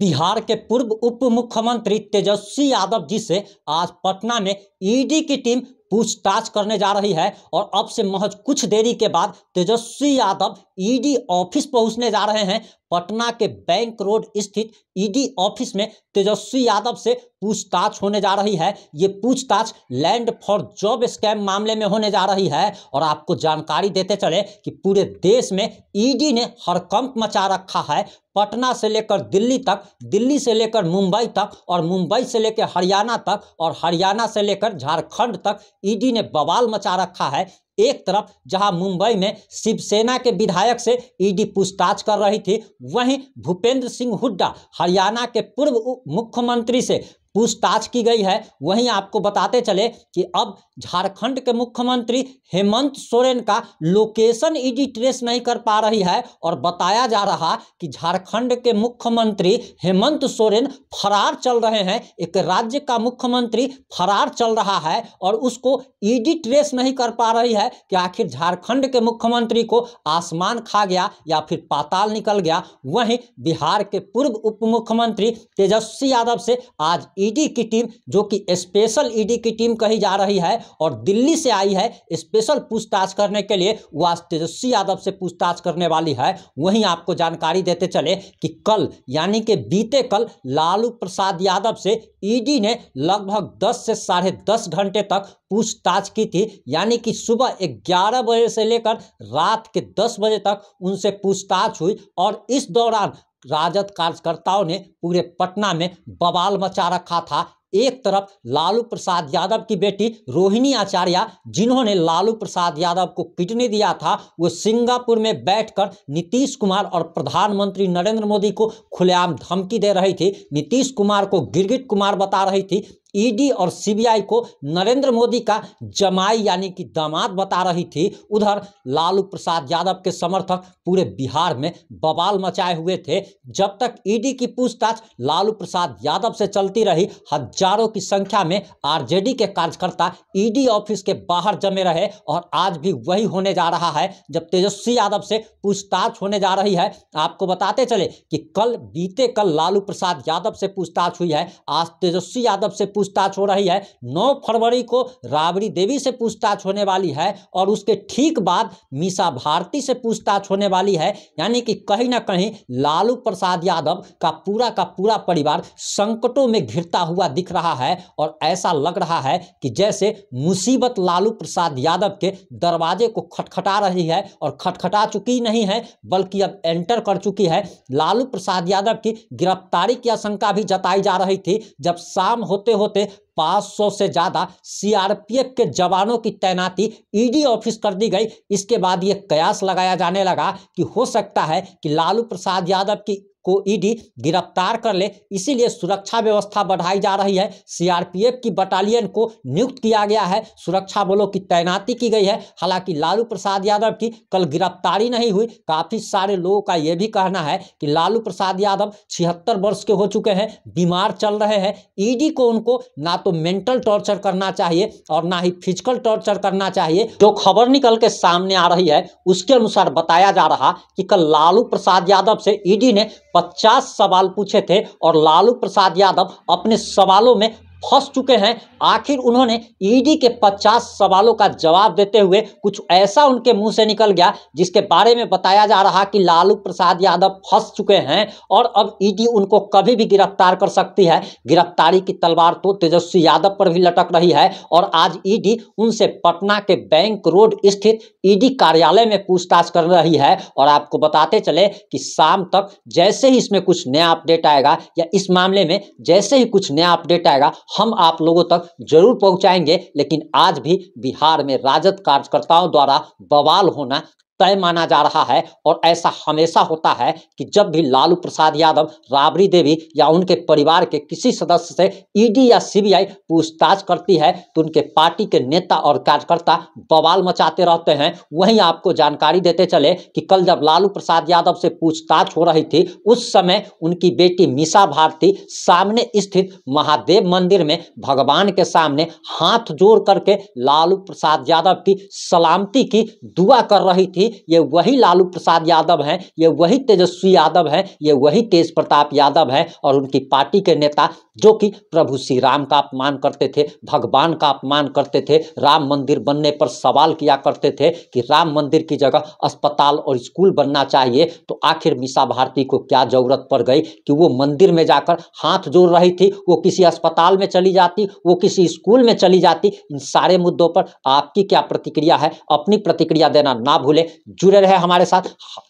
बिहार के पूर्व उप मुख्यमंत्री तेजस्वी यादव जी से आज पटना में ईडी की टीम पूछताछ करने जा रही है और अब से महज कुछ देरी के बाद तेजस्वी यादव ईडी ऑफिस पहुंचने जा रहे हैं पटना के बैंक रोड स्थित ईडी ऑफिस में तेजस्वी यादव से पूछताछ होने जा रही है ये पूछताछ लैंड फॉर जॉब स्कैम मामले में होने जा रही है और आपको जानकारी देते चले कि पूरे देश में ईडी ने हड़कंप मचा रखा है पटना से लेकर दिल्ली तक दिल्ली से लेकर मुंबई तक और मुंबई से लेकर हरियाणा तक और हरियाणा से लेकर झारखंड तक ईडी ने बवाल मचा रखा है एक तरफ जहां मुंबई में शिवसेना के विधायक से ईडी पूछताछ कर रही थी वहीं भूपेंद्र सिंह हुड्डा हरियाणा के पूर्व मुख्यमंत्री से पूछताछ की गई है वहीं आपको बताते चले कि अब झारखंड के मुख्यमंत्री हेमंत सोरेन का लोकेशन ईडी ट्रेस नहीं कर पा रही है और बताया जा रहा कि झारखंड के मुख्यमंत्री हेमंत सोरेन फरार चल रहे हैं एक राज्य का मुख्यमंत्री फरार चल रहा है और उसको ईडी ट्रेस नहीं कर पा रही है कि आखिर झारखंड के मुख्यमंत्री को आसमान खा गया या फिर पाताल निकल गया वहीं बिहार के पूर्व उप मुख्यमंत्री तेजस्वी यादव से आज ईडी e की टीम जो कि स्पेशल ईडी e की टीम कही जा रही है और दिल्ली से आई है स्पेशल पूछताछ करने के लिए वह तेजस्वी यादव से पूछताछ करने वाली है वहीं आपको जानकारी देते चले कि कल यानी कि बीते कल लालू प्रसाद यादव से ईडी e ने लगभग दस से साढ़े दस घंटे तक पूछताछ की थी यानी कि सुबह ग्यारह बजे से लेकर रात के दस बजे तक उनसे पूछताछ हुई और इस दौरान राजद कार्यकर्ताओं ने पूरे पटना में बवाल मचा रखा था एक तरफ लालू प्रसाद यादव की बेटी रोहिणी आचार्य जिन्होंने लालू प्रसाद यादव को किडनी दिया था वो सिंगापुर में बैठकर नीतीश कुमार और प्रधानमंत्री नरेंद्र मोदी को खुलेआम धमकी दे रही थी नीतीश कुमार को गिरगिट कुमार बता रही थी ईडी और सीबीआई को नरेंद्र मोदी का जमाई यानी कि दामाद बता रही थी उधर लालू प्रसाद यादव के समर्थक पूरे बिहार में बवाल मचाए हुए थे जब तक ईडी की पूछताछ लालू प्रसाद यादव से चलती रही हजारों की संख्या में आरजेडी के कार्यकर्ता ईडी ऑफिस के बाहर जमे रहे और आज भी वही होने जा रहा है जब तेजस्वी यादव से पूछताछ होने जा रही है आपको बताते चले कि कल बीते कल लालू प्रसाद यादव से पूछताछ हुई है आज तेजस्वी यादव से पूछताछ हो रही है 9 फरवरी को राबड़ी देवी से पूछताछ होने वाली है और उसके ठीक बाद मीसा भारती से पूछताछ होने वाली है यानी कि कहीं ना कहीं लालू प्रसाद यादव का पूरा का पूरा परिवार संकटों में घिरता हुआ दिख रहा है और ऐसा लग रहा है कि जैसे मुसीबत लालू प्रसाद यादव के दरवाजे को खटखटा रही है और खटखटा चुकी नहीं है बल्कि अब एंटर कर चुकी है लालू प्रसाद यादव की गिरफ्तारी की आशंका भी जताई जा रही थी जब शाम होते होते होते 500 से ज़्यादा सीआरपीएफ के जवानों की तैनाती ईडी e ऑफिस कर दी गई इसके बाद ये कयास लगाया जाने लगा कि हो सकता है कि लालू प्रसाद यादव की को ईडी गिरफ्तार कर ले इसीलिए सुरक्षा व्यवस्था बढ़ाई जा रही है सीआरपीएफ की बटालियन को नियुक्त किया गया है सुरक्षा बलों की तैनाती की गई है हालांकि लालू प्रसाद यादव की कल गिरफ्तारी नहीं हुई काफ़ी सारे लोगों का यह भी कहना है कि लालू प्रसाद यादव छिहत्तर वर्ष के हो चुके हैं बीमार चल रहे हैं ईडी को उनको ना तो मेंटल टॉर्चर करना चाहिए और ना ही फिजिकल टॉर्चर करना चाहिए जो खबर निकल के सामने आ रही है उसके अनुसार बताया जा रहा कि कल लालू प्रसाद यादव से ईडी ने पचास सवाल पूछे थे और लालू प्रसाद यादव अपने सवालों में फंस चुके हैं आखिर उन्होंने ईडी e के 50 सवालों का जवाब देते हुए कुछ ऐसा उनके मुंह से निकल गया जिसके बारे में बताया जा रहा कि लालू प्रसाद यादव फंस चुके हैं और अब ईडी e उनको कभी भी गिरफ्तार कर सकती है गिरफ्तारी की तलवार तो तेजस्वी यादव पर भी लटक रही है और आज ईडी e उनसे पटना के बैंक रोड स्थित ईडी कार्यालय में पूछताछ कर रही है और आपको बताते चले कि शाम तक जैसे ही इसमें कुछ नया अपडेट आएगा या इस मामले में जैसे ही कुछ नया अपडेट आएगा हम आप लोगों तक जरूर पहुंचाएंगे लेकिन आज भी बिहार में राजद कार्यकर्ताओं द्वारा बवाल होना तय माना जा रहा है और ऐसा हमेशा होता है कि जब भी लालू प्रसाद यादव राबड़ी देवी या उनके परिवार के किसी सदस्य से ईडी e या सीबीआई पूछताछ करती है तो उनके पार्टी के नेता और कार्यकर्ता बवाल मचाते रहते हैं वहीं आपको जानकारी देते चले कि कल जब लालू प्रसाद यादव से पूछताछ हो रही थी उस समय उनकी बेटी मीसा भारती सामने स्थित महादेव मंदिर में भगवान के सामने हाथ जोड़ करके लालू प्रसाद यादव की सलामती की दुआ कर रही थी ये वही लालू प्रसाद यादव हैं ये वही तेजस्वी यादव हैं ये वही तेज प्रताप यादव हैं और उनकी पार्टी के नेता जो कि प्रभु श्री राम का अपमान करते थे भगवान का अपमान करते थे राम मंदिर बनने पर सवाल किया करते थे कि राम मंदिर की जगह अस्पताल और स्कूल बनना चाहिए तो आखिर मिसा भारती को क्या जरूरत पड़ गई कि वो मंदिर में जाकर हाथ जोड़ रही थी वो किसी अस्पताल में चली जाती वो किसी स्कूल में चली जाती इन सारे मुद्दों पर आपकी क्या प्रतिक्रिया है अपनी प्रतिक्रिया देना ना भूलें जुड़े रहे हमारे साथ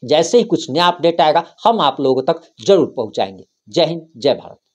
जैसे ही कुछ नया अपडेट आएगा हम आप लोगों तक जरूर पहुंचाएंगे जय हिंद जय भारत